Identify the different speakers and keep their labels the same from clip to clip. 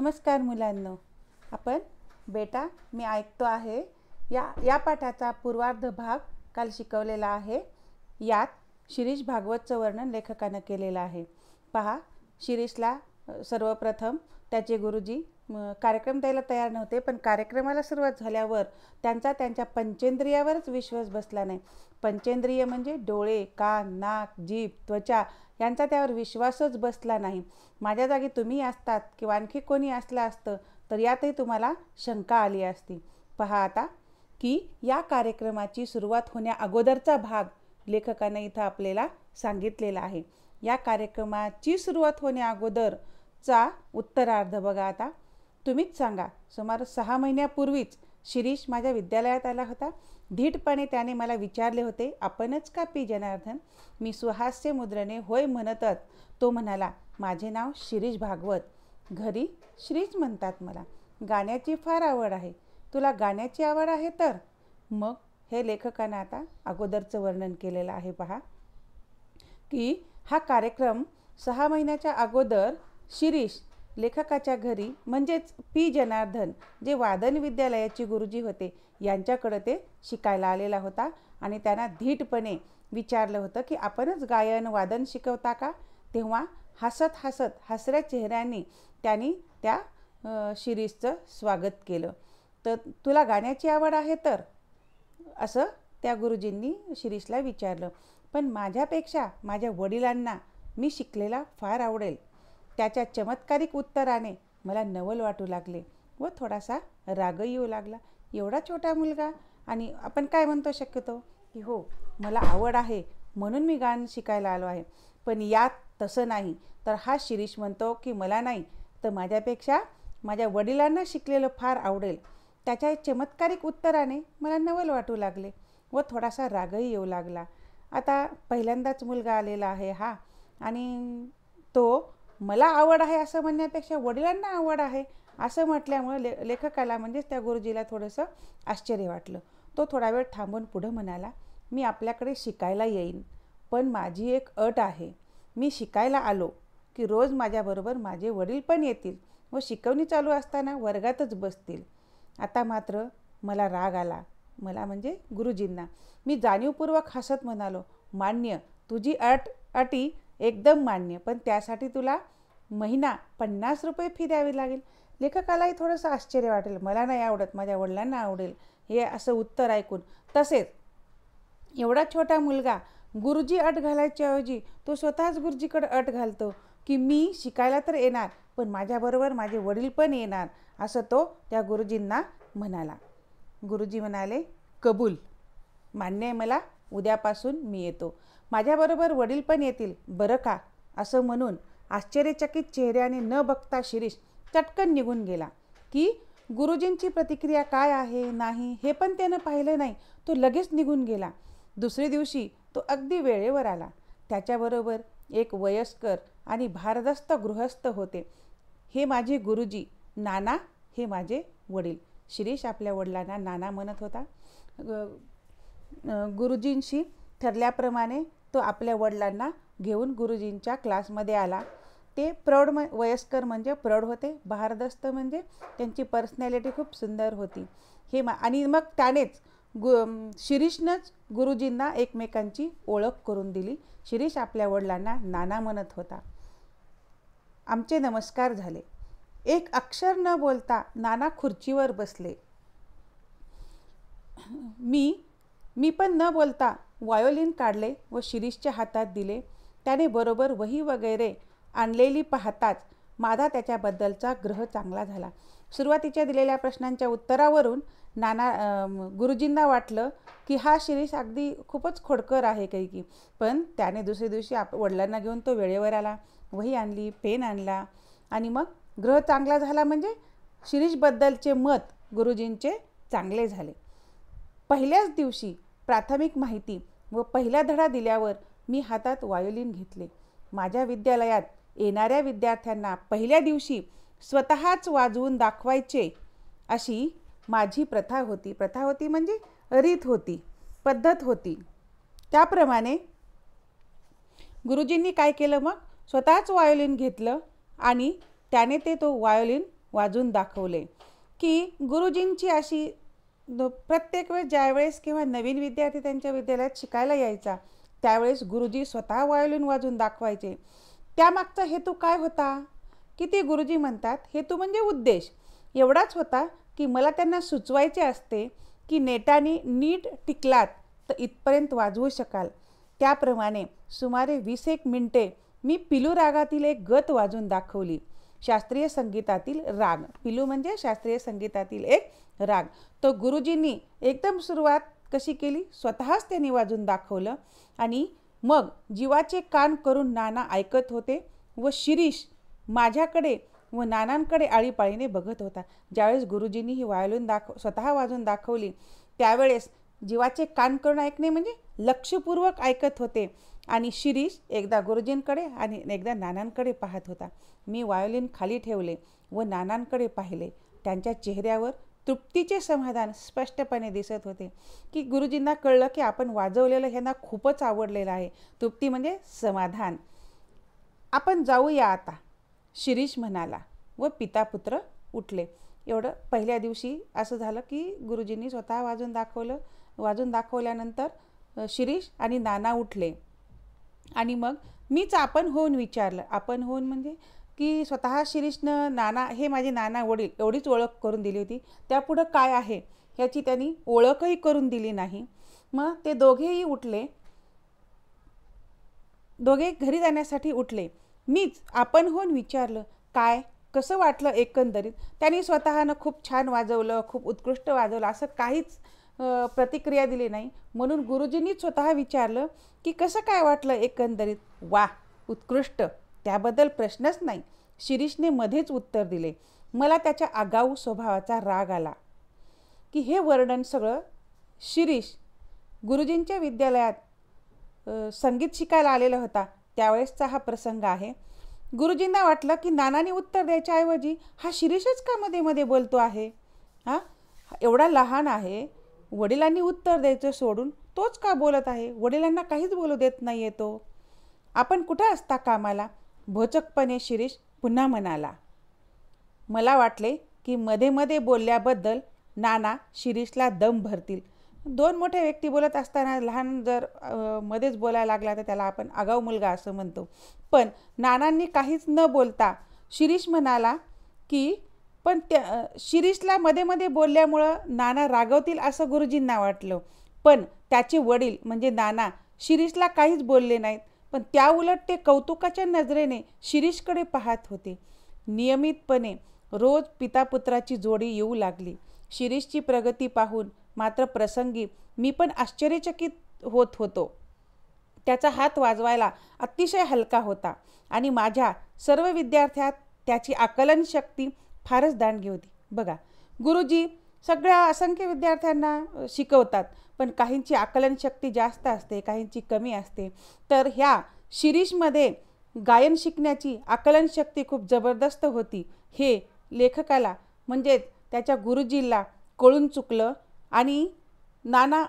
Speaker 1: नमस्कार मुलांनो आपण बेटा मी ऐकतो आहे या या पाठाचा पूर्वार्ध भाग काल शिकवलेला आहे यात शिरीष भागवतचं वर्णन लेखकानं केलेलं आहे पहा शिरीषला सर्वप्रथम त्याचे गुरुजी कार्यक्रम द्यायला तयार नव्हते पण कार्यक्रमाला सुरुवात झाल्यावर त्यांचा त्यांच्या पंचेंद्रियावरच विश्वास बसला नाही पंचेंद्रिय म्हणजे डोळे कान नाक जीभ त्वचा यांचा त्यावर विश्वासच बसला नाही माझ्या जागी तुम्ही असतात किंवा आणखी कोणी असलं असतं तर यातही तुम्हाला शंका आली असती पहा आता की या कार्यक्रमाची सुरुवात होण्या अगोदरचा भाग लेखकाने इथं आपल्याला सांगितलेला आहे या कार्यक्रमाची सुरुवात होण्या अगोदर चा उत्तरार्ध बघा आता तुम्हीच सांगा सुमारे सहा महिन्यापूर्वीच शिरीष माझ्या विद्यालयात आला होता धीटपणे त्याने मला विचारले होते आपणच का पी जनार्दन मी सुहास्य मुद्रेने होय म्हणतच तो म्हणाला माझे नाव शिरीष भागवत घरी श्रीच म्हणतात मला गाण्याची फार आवड आहे तुला गाण्याची आवड आहे तर मग हे लेखकानं आता अगोदरचं वर्णन केलेलं आहे पहा की हा कार्यक्रम सहा महिन्याच्या अगोदर शिरीष लेखकाच्या घरी म्हणजेच पी जनार्दन जे वादन विद्यालयाचे गुरुजी होते यांच्याकडं ते शिकायला आलेला होता आणि त्यांना धीटपणे विचारलं होतं की आपणच गायन वादन शिकवता का तेव्हा हसत हसत हसऱ्या चेहऱ्यांनी त्यांनी त्या शिरीषचं स्वागत केलं तर तुला गाण्याची आवड आहे तर असं त्या गुरुजींनी शिरीषला विचारलं पण माझ्यापेक्षा माझ्या वडिलांना मी शिकलेला फार आवडेल त्याच्या चमत्कारिक उत्तराने मला नवल वाटू लागले व थोडासा रागही येऊ लागला एवढा छोटा मुलगा आणि आपण काय म्हणतो शक्यतो की हो मला आवड आहे म्हणून मी गाणं शिकायला आलो आहे पण यात तसं नाही तर हा शिरीष म्हणतो की मला नाही तर माझ्यापेक्षा माझ्या वडिलांना शिकलेलं फार आवडेल त्याच्या चमत्कारिक उत्तराने मला नवल वाटू लागले व थोडासा रागही येऊ लागला आता पहिल्यांदाच मुलगा आलेला आहे हा आणि तो मला आवड आहे असं म्हणण्यापेक्षा वडिलांना आवड आहे असं म्हटल्यामुळं ले लेखकाला म्हणजेच त्या गुरुजीला थोडंसं आश्चर्य वाटलं तो थोडा वेळ थांबून पुढं म्हणाला मी आपल्याकडे शिकायला येईन पण माझी एक अट आहे मी शिकायला आलो की रोज माझ्याबरोबर माझे वडील पण येतील व शिकवणी चालू असताना वर्गातच बसतील आता मात्र मला राग आला मला म्हणजे गुरुजींना मी जाणीवपूर्वक हसत म्हणालो मान्य तुझी अट अटी एकदम मान्य पण त्यासाठी तुला महिना पन्नास रुपये फी द्यावी लागेल लेखकालाही थोडंसं आश्चर्य वाटेल मला नाही आवडत माझ्या वडिलांना आवडेल हे असं उत्तर ऐकून तसेच एवढा छोटा मुलगा गुरुजी अट घालायच्याऐवजी तो स्वतःच गुरुजीकडे अट घालतो की मी शिकायला तर येणार पण माझ्याबरोबर माझे वडील पण येणार असं तो त्या गुरुजींना म्हणाला गुरुजी म्हणाले कबूल मान्य आहे मला उद्यापासून मी येतो माझ्याबरोबर वडील पण येतील बरं का असं म्हणून आश्चर्यचकित चेहऱ्याने न बघता शिरीष चटकन निघून गेला की गुरुजींची प्रतिक्रिया काय आहे नाही हे पण त्यानं पाहिलं नाही तो लगेच निघून गेला दुसरे दिवशी तो अगदी वेळेवर आला त्याच्याबरोबर एक वयस्कर आणि भारदस्त गृहस्थ होते हे माझे गुरुजी नाना हे माझे वडील शिरीष आपल्या वडिलांना नाना म्हणत होता गुरुजींशी ठरल्याप्रमाणे तो आपल्या वडिलांना घेऊन गुरुजींच्या क्लासमध्ये आला ते प्रौढ म वयस्कर म्हणजे प्रौढ होते भारदस्त म्हणजे त्यांची पर्सनॅलिटी खूप सुंदर होती हे मा आणि मग त्यानेच गु शिरीषनंच गुरुजींना एकमेकांची ओळख करून दिली शिरीष आपल्या वडिलांना नाना म्हणत होता आमचे नमस्कार झाले एक अक्षर न बोलता नाना खुर्चीवर बसले मी मी पण न बोलता वायोलिन काढले व शिरीषच्या हातात दिले त्याने बरोबर वही वगैरे आणलेली पाहताच माझा त्याच्याबद्दलचा ग्रह चांगला झाला सुरुवातीच्या दिलेल्या प्रश्नांच्या उत्तरावरून नाना गुरुजींना वाटलं की हा शिरीष अगदी खूपच खोडकर आहे काही की पण त्याने दुसऱ्या दिवशी आप वडिलांना घेऊन तो वेळेवर आला वही आणली पेन आणला आणि मग ग्रह चांगला झाला म्हणजे शिरीषबद्दलचे मत गुरुजींचे चांगले झाले पहिल्याच दिवशी प्राथमिक माहिती व पहिला धडा दिल्यावर मी हातात वायोलिन घेतले माझ्या विद्यालयात येणाऱ्या विद्यार्थ्यांना पहिल्या दिवशी स्वतःच वाजवून दाखवायचे अशी माझी प्रथा होती प्रथा होती म्हणजे रीत होती पद्धत होती त्याप्रमाणे गुरुजींनी काय केलं मग स्वतःच वायोलिन घेतलं आणि त्याने ते तो वायोलिन वाजून दाखवले की गुरुजींची अशी प्रत्येक वेळेस ज्यावेळेस किंवा नवीन विद्यार्थी त्यांच्या विद्यालयात शिकायला यायचा त्यावेळेस गुरुजी स्वतः व्हायोलिन वाजून दाखवायचे त्यामागचा हेतू काय होता की ते गुरुजी म्हणतात हेतू म्हणजे उद्देश एवढाच होता की मला त्यांना सुचवायचे असते की नेटाने नीट टिकलात तर इथपर्यंत वाजवू शकाल त्याप्रमाणे सुमारे वीस एक मिनटे मी पिलू रागातील एक गत वाजून दाखवली शास्त्रीय संगीतातील राग पिलू म्हणजे शास्त्रीय संगीतातील एक राग तो गुरुजींनी एकदम सुरुवात कशी केली स्वतःच त्यांनी वाजून दाखवलं आणि मग जीवाचे कान करून नाना ऐकत होते व शिरीष माझ्याकडे व नानांकडे आळीपाळीने बघत होता ज्यावेळेस गुरुजींनी ही वायलून दाखव स्वतः वाजून दाखवली त्यावेळेस जीवाचे कान करून ऐकणे म्हणजे लक्षपूर्वक ऐकत होते आणि शिरीष एकदा गुरुजींकडे आणि एकदा नानांकडे पाहत होता मी वायोलिन खाली ठेवले व नानांकडे पाहिले त्यांच्या चेहऱ्यावर तृप्तीचे समाधान स्पष्टपणे दिसत होते की गुरुजींना कळलं की आपण वाजवलेलं ह्यांना खूपच आवडलेलं आहे तृप्ती म्हणजे समाधान आपण जाऊया आता शिरीष म्हणाला व पिता उठले एवढं पहिल्या दिवशी असं झालं की गुरुजींनी स्वतः वाजून दाखवलं वाजून दाखवल्यानंतर शिरीष आणि नाना उठले आणि मग मीच आपण होऊन विचारलं आपण होऊन म्हणजे की स्वतः शिरीषनं नाना हे माझे नाना वडील एवढीच ओळख करून दिली होती त्यापुढं काय आहे ह्याची त्यांनी ओळखही करून दिली नाही मग ते दोघेही उठले दोघे घरी जाण्यासाठी उठले मीच आपण होऊन विचारलं काय कसं वाटलं एकंदरीत त्यांनी स्वतःनं खूप छान वाजवलं खूप उत्कृष्ट वाजवलं असं काहीच प्रतिक्रिया दिली नाही म्हणून गुरुजींनी स्वतः विचारलं की कसं काय वाटलं एकंदरीत वा उत्कृष्ट त्याबद्दल प्रश्नच नाही शिरीषने मध्येच उत्तर दिले मला त्याच्या आगाऊ स्वभावाचा राग आला की हे वर्णन सगळं शिरीष गुरुजींच्या विद्यालयात संगीत शिकायला आलेला होता त्यावेळेसचा हा प्रसंग आहे गुरुजींना वाटलं की नानाने उत्तर द्यायच्याऐवजी हा शिरीषच का मध्ये मध्ये बोलतो आहे हा एवढा लहान आहे वडिलांनी उत्तर द्यायचं सोडून तोच का बोलत आहे वडिलांना काहीच बोलू देत नाही येतो आपण कुठं असता कामाला भोचकपणे शिरीष पुन्हा म्हणाला मला वाटले की मध्ये मध्ये बोलल्याबद्दल नाना शिरीषला दम भरतील दोन मोठे व्यक्ती बोलत असताना लहान जर मध्येच बोलायला लागला तर त्याला आपण आगाऊ मुलगा असं म्हणतो पण नानांनी काहीच न बोलता शिरीष म्हणाला की पण त्या शिरीषला मध्ये मध्ये बोलल्यामुळं नाना रागवतील असं गुरुजींना वाटलं पण त्याचे वडील म्हणजे नाना शिरीषला काहीच बोलले नाहीत पण त्या उलट ते कौतुकाच्या नजरेने शिरीषकडे पाहत होते नियमितपणे रोज पितापुत्राची जोडी येऊ लागली शिरीषची प्रगती पाहून मात्र प्रसंगी मी पण आश्चर्यचकित होत होतो त्याचा हात वाजवायला अतिशय हलका होता आणि माझ्या सर्व विद्यार्थ्यात त्याची आकलन शक्ती फारच दांडगी होती बघा गुरुजी सगळ्या असंख्य विद्यार्थ्यांना शिकवतात पण काहींची आकलन शक्ती जास्त असते काहींची कमी असते तर ह्या शिरीषमध्ये गायन शिकण्याची आकलन शक्ती खूप जबरदस्त होती हे लेखकाला म्हणजेच त्याच्या गुरुजीला कळून चुकलं आणि नाना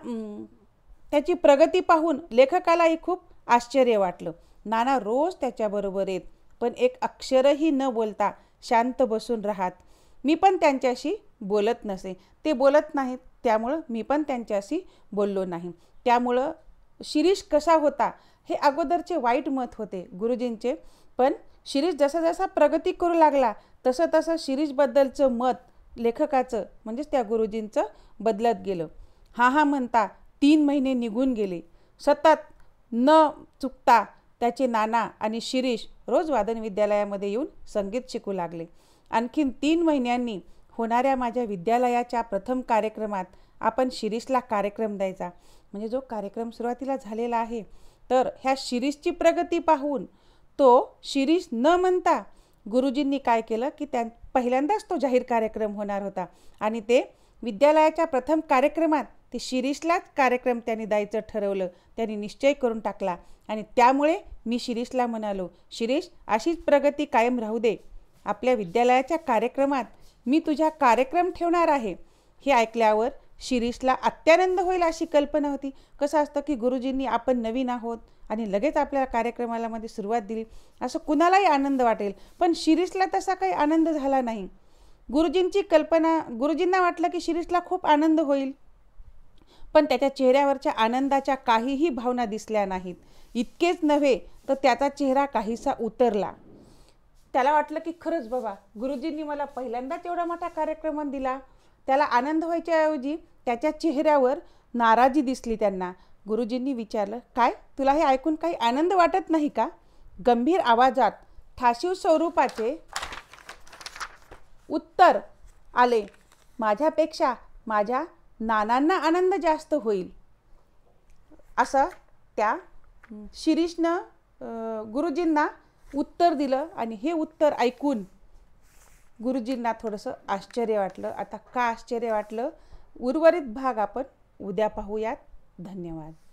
Speaker 1: त्याची प्रगती पाहून लेखकालाही खूप आश्चर्य वाटलं नाना रोज त्याच्याबरोबर येत पण एक अक्षरही न बोलता शांत बसून राहत मी पण त्यांच्याशी बोलत नसे ते बोलत नाहीत त्यामुळं मी पण त्यांच्याशी बोललो नाही त्यामुळं शिरीष कसा होता हे अगोदरचे वाईट मत होते गुरुजींचे पण शिरीष जसा जसा प्रगती करू लागला तसं तसं शिरीषबद्दलचं मत लेखकाचं म्हणजेच त्या गुरुजींचं बदलत गेलं हा हा म्हणता तीन महिने निघून गेले सतत न चुकता त्याचे नाना आणि शिरीष रोज वादन विद्यालयामध्ये येऊन संगीत शिकू लागले आणखीन तीन महिन्यांनी होणाऱ्या माझ्या विद्यालयाच्या प्रथम कार्यक्रमात आपण शिरीषला कार्यक्रम द्यायचा म्हणजे जो कार्यक्रम सुरुवातीला झालेला आहे तर ह्या शिरीषची प्रगती पाहून तो शिरीष न म्हणता गुरुजींनी काय केलं की त्या पहिल्यांदाच तो जाहीर कार्यक्रम होणार होता आणि ते विद्यालयाच्या प्रथम कार्यक्रमात ते शिरीषलाच कार्यक्रम त्यांनी द्यायचं ठरवलं त्यांनी निश्चय करून टाकला आणि त्यामुळे मी शिरीषला म्हणालो शिरीष अशीच प्रगती कायम राहू दे आपल्या विद्यालयाच्या कार्यक्रमात मी तुझा कार्यक्रम ठेवणार आहे हे ऐकल्यावर शिरीषला अत्यानंद होईल अशी कल्पना होती कसं असतं की गुरुजींनी आपण नवीन आहोत आणि लगेच आपल्या कार्यक्रमाला मध्ये सुरुवात दिली असं कुणालाही आनंद वाटेल पण शिरीषला तसा काही आनंद झाला नाही गुरुजींची कल्पना गुरुजींना वाटलं की शिरीषला खूप आनंद होईल पण त्याच्या चेहऱ्यावरच्या आनंदाच्या काहीही भावना दिसल्या नाहीत इतकेच नव्हे तर त्याचा चेहरा काहीसा उतरला त्याला वाटलं की खरंच बाबा गुरुजींनी मला पहिल्यांदाच एवढा मोठा कार्यक्रम दिला त्याला आनंद व्हायच्याऐवजी त्याच्या चेहऱ्यावर नाराजी दिसली त्यांना गुरुजींनी विचारलं काय तुला हे ऐकून काही आनंद वाटत नाही का गंभीर आवाजात ठाशीव स्वरूपाचे उत्तर आले माझ्यापेक्षा माझ्या नानांना आनंद जास्त होईल असं त्या शिरीषनं गुरुजींना उत्तर दिलं आणि हे उत्तर ऐकून गुरुजींना थोडंसं आश्चर्य वाटलं आता का आश्चर्य वाटलं उर्वरित भाग आपण उद्या पाहूयात धन्यवाद